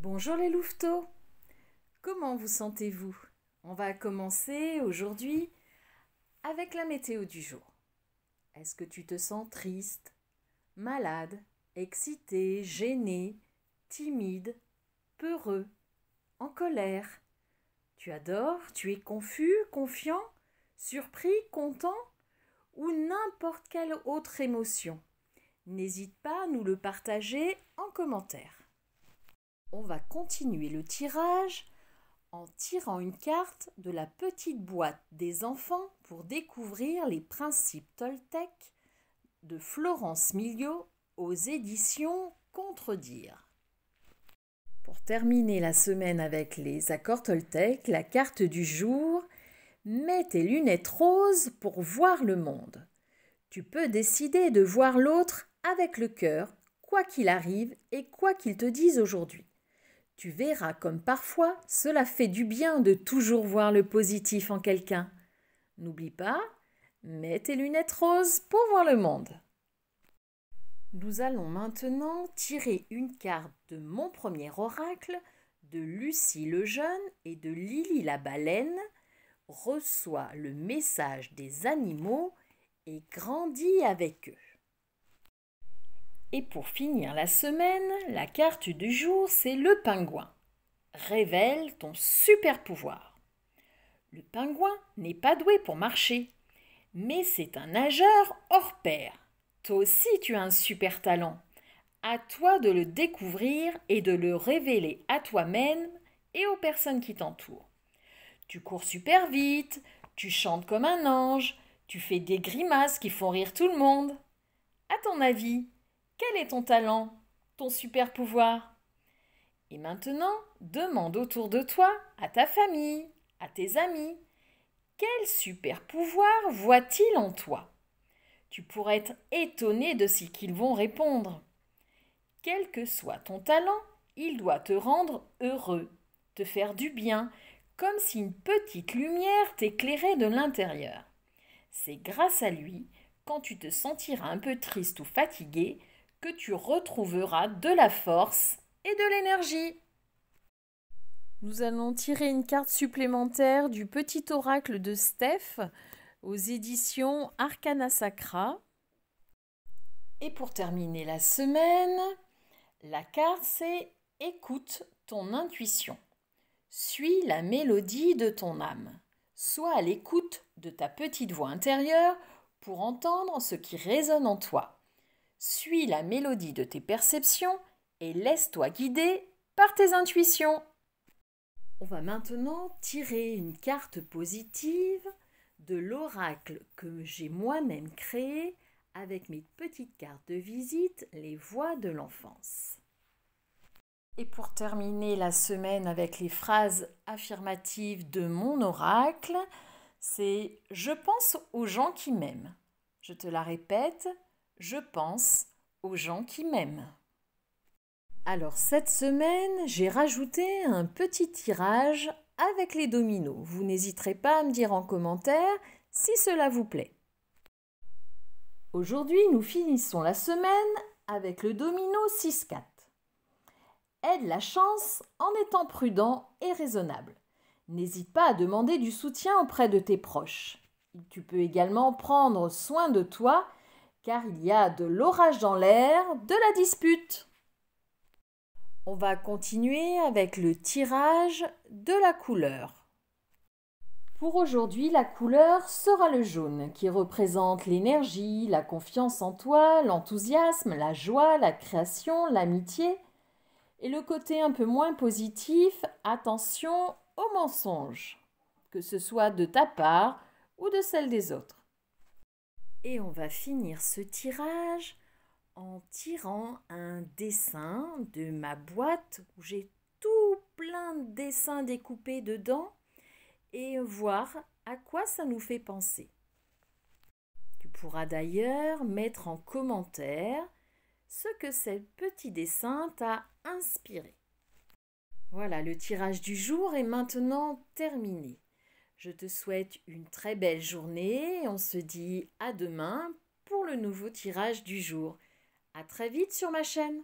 Bonjour les louveteaux Comment vous sentez-vous On va commencer aujourd'hui avec la météo du jour. Est-ce que tu te sens triste, malade, excité, gêné, timide, peureux, en colère Tu adores, tu es confus, confiant, surpris, content ou n'importe quelle autre émotion N'hésite pas à nous le partager en commentaire. On va continuer le tirage en tirant une carte de la petite boîte des enfants pour découvrir les principes Toltec de Florence Milio aux éditions Contredire. Pour terminer la semaine avec les accords Toltec, la carte du jour Mets tes lunettes roses pour voir le monde. Tu peux décider de voir l'autre avec le cœur, quoi qu'il arrive et quoi qu'il te dise aujourd'hui. Tu verras comme parfois cela fait du bien de toujours voir le positif en quelqu'un. N'oublie pas, mets tes lunettes roses pour voir le monde. Nous allons maintenant tirer une carte de mon premier oracle, de Lucie le jeune et de Lily la baleine. Reçois le message des animaux et grandis avec eux. Et pour finir la semaine, la carte du jour, c'est le pingouin. Révèle ton super pouvoir. Le pingouin n'est pas doué pour marcher, mais c'est un nageur hors pair. Toi aussi, tu as un super talent. À toi de le découvrir et de le révéler à toi-même et aux personnes qui t'entourent. Tu cours super vite, tu chantes comme un ange, tu fais des grimaces qui font rire tout le monde. À ton avis, quel est ton talent Ton super pouvoir Et maintenant, demande autour de toi, à ta famille, à tes amis, quel super pouvoir voit-il en toi Tu pourrais être étonné de ce qu'ils vont répondre. Quel que soit ton talent, il doit te rendre heureux, te faire du bien, comme si une petite lumière t'éclairait de l'intérieur. C'est grâce à lui, quand tu te sentiras un peu triste ou fatigué, que tu retrouveras de la force et de l'énergie. Nous allons tirer une carte supplémentaire du petit oracle de Steph aux éditions Arcana Sacra. Et pour terminer la semaine, la carte c'est Écoute ton intuition. Suis la mélodie de ton âme. Sois à l'écoute de ta petite voix intérieure pour entendre ce qui résonne en toi suis la mélodie de tes perceptions et laisse-toi guider par tes intuitions. On va maintenant tirer une carte positive de l'oracle que j'ai moi-même créé avec mes petites cartes de visite, les voix de l'enfance. Et pour terminer la semaine avec les phrases affirmatives de mon oracle, c'est ⁇ Je pense aux gens qui m'aiment ⁇ Je te la répète, je pense aux gens qui m'aiment. Alors cette semaine, j'ai rajouté un petit tirage avec les dominos. Vous n'hésiterez pas à me dire en commentaire si cela vous plaît. Aujourd'hui, nous finissons la semaine avec le domino 6-4. Aide la chance en étant prudent et raisonnable. N'hésite pas à demander du soutien auprès de tes proches. Tu peux également prendre soin de toi car il y a de l'orage dans l'air, de la dispute. On va continuer avec le tirage de la couleur. Pour aujourd'hui, la couleur sera le jaune, qui représente l'énergie, la confiance en toi, l'enthousiasme, la joie, la création, l'amitié. Et le côté un peu moins positif, attention aux mensonges, que ce soit de ta part ou de celle des autres. Et on va finir ce tirage en tirant un dessin de ma boîte où j'ai tout plein de dessins découpés dedans et voir à quoi ça nous fait penser. Tu pourras d'ailleurs mettre en commentaire ce que ce petit dessin t'a inspiré. Voilà, le tirage du jour est maintenant terminé. Je te souhaite une très belle journée. et On se dit à demain pour le nouveau tirage du jour. À très vite sur ma chaîne.